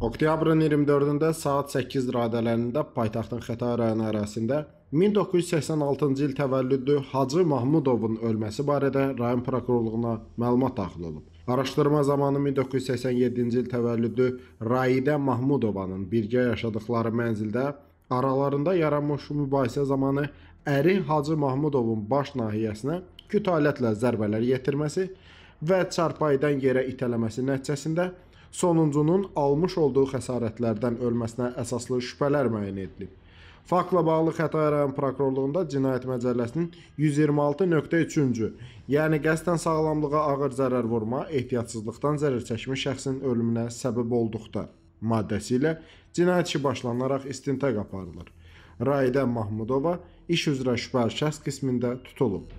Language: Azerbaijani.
Oktyabrın 24-də saat 8 radələrində paytaxtın Xətai rayonu ərazisində 1986-cı il təvəllüdlü Hacı Mahmudovun ölməsi barədə rayon prokurorluğuna məlumat daxil olub. Araşdırma zamanı 1987-ci il təvəllüdlü Raidə Mahmudovanın birgə yaşadıkları mənzildə aralarında yaranmış mübahisə zamanı əri Hacı Mahmudovun baş nahiyəsinə kütalətlə zərbələr yetirməsi və çarpayıdan yerə itələməsi nəticəsində sonuncunun almış olduğu xəsarətlərdən ölməsinə əsaslı şübhələr müəyyən edilib. Faktla bağlı Xətai rayon prokurorluğunda Cinayət Məcəlləsinin 126.3-cü, yəni qəsdən sağlamlığa ağır zərər vurma, ehtiyatsızlıqdan zərər çəkmiş şəxsin ölümünə səbəb olduqda maddəsi ilə cinayət işi başlanaraq istintaq aparılır. Raidə Mahmudova iş üzrə şübhəli şəxs qismində tutulub.